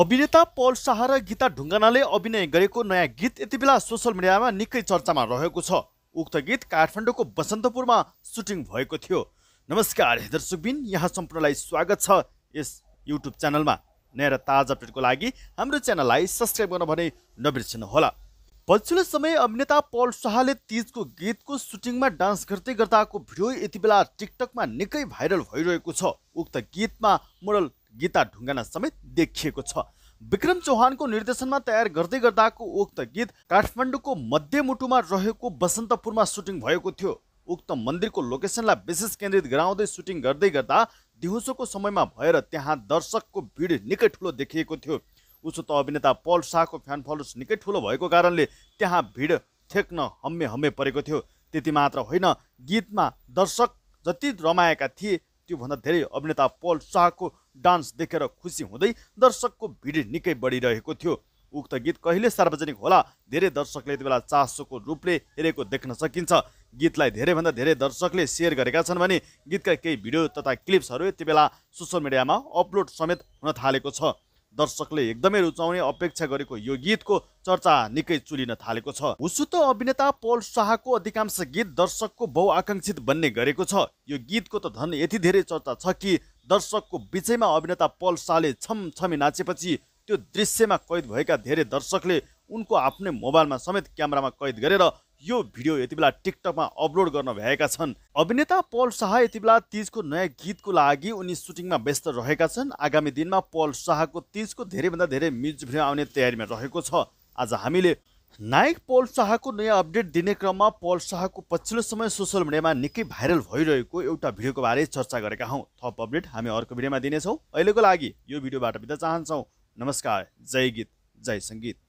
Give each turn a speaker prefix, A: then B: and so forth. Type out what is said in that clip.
A: अभिनेता पल शाह र गीता ढुङ्गानाले अभिनय गरेको नयाँ गीत यति बेला सोसियल मिडियामा निकै चर्चामा रहेको छ उक्त गीत काठमाडौँको बसन्तपुरमा सुटिङ भएको थियो नमस्कार दर्शकबिन यहाँ सम्पूर्णलाई स्वागत छ यस युट्युब च्यानलमा नयाँ र ताजा अपडेटको लागि हाम्रो च्यानललाई सब्सक्राइब गर्न भने नबिर्सिनुहोला पछिल्लो समय अभिनेता पल शाहले तिजको गीतको सुटिङमा डान्स गर्दै गर्दाको भिडियो यति बेला टिकटकमा निकै भाइरल भइरहेको छ उक्त गीतमा मोडल गीता ढुङ्गाना समेत देखिएको छ विक्रम चौहानको निर्देशनमा तयार गर्दै गर्दाको उक्त गीत काठमाडौँको मध्यमुटुमा रहेको बसन्तपुरमा सुटिङ भएको थियो उक्त मन्दिरको लोकेसनलाई विशेष केन्द्रित गराउँदै सुटिङ गर्दै गर्दा दिउँसोको समयमा भएर त्यहाँ दर्शकको भिड निकै ठुलो देखिएको थियो उसो त अभिनेता पल शाहको फ्यान फलोस निकै ठुलो भएको कारणले त्यहाँ भिड थेक्न हम्मे हम्मे परेको थियो त्यति मात्र होइन गीतमा दर्शक जति रमाएका थिए त्योभन्दा धेरै अभिनेता पल शाहको डान्स देखेर खुसी हुँदै दर्शकको भिड निकै बढिरहेको थियो उक्त गीत कहिले सार्वजनिक होला धेरै दर्शकले यति बेला चासोको रूपले हेरेको देख्न सकिन्छ गीतलाई धेरैभन्दा धेरै दर्शकले सेयर गरेका छन् भने गीतका केही भिडियो तथा क्लिप्सहरू यति बेला सोसल मिडियामा अपलोड समेत हुन थालेको छ दर्शकले एकदमै रुचाउने अपेक्षा गरेको यो गीतको चर्चा निकै चुलिन थालेको छ हुसुत अभिनेता पोल शाहको अधिकांश गीत दर्शकको बहुआकाङ्क्षित बन्ने गरेको छ यो गीतको त धन यति धेरै चर्चा छ कि दर्शकको बिचैमा अभिनेता पल शाहले छम छमी नाचेपछि त्यो दृश्यमा कैद भएका धेरै दर्शकले उनको आफ्नै मोबाइलमा समेत क्यामेरामा कैद गरेर यो भिडियो यति बेला टिकटकमा अपलोड गर्न भएका छन् अभिनेता पल शाह यति बेला तिजको नयाँ गीतको लागि उनी सुटिङमा व्यस्त रहेका छन् आगामी दिनमा पल शाहको तिजको धेरैभन्दा धेरै म्युजिक भिडियो आउने तयारीमा रहेको छ आज हामीले नायक पोल शाहको नयाँ अपडेट दिने क्रममा पोल शाहको पछिल्लो समय सोसियल मिडियामा निकै भाइरल भइरहेको एउटा भिडियोको बारे चर्चा गरेका हौँ थप अपडेट हामी अर्को भिडियोमा दिनेछौँ अहिलेको लागि यो भिडियोबाट बिदा चाहन्छौँ नमस्कार जय गीत जय सङ्गीत